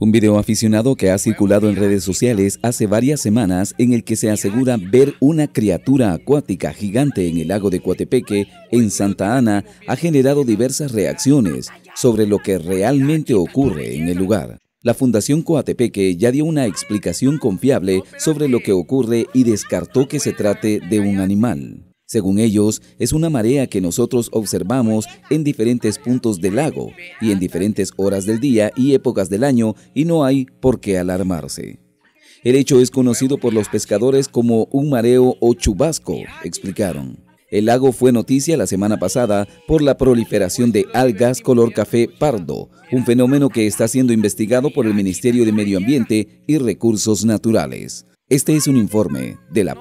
Un video aficionado que ha circulado en redes sociales hace varias semanas en el que se asegura ver una criatura acuática gigante en el lago de Coatepeque, en Santa Ana, ha generado diversas reacciones sobre lo que realmente ocurre en el lugar. La Fundación Coatepeque ya dio una explicación confiable sobre lo que ocurre y descartó que se trate de un animal. Según ellos, es una marea que nosotros observamos en diferentes puntos del lago y en diferentes horas del día y épocas del año y no hay por qué alarmarse. El hecho es conocido por los pescadores como un mareo o chubasco, explicaron. El lago fue noticia la semana pasada por la proliferación de algas color café pardo, un fenómeno que está siendo investigado por el Ministerio de Medio Ambiente y Recursos Naturales. Este es un informe de la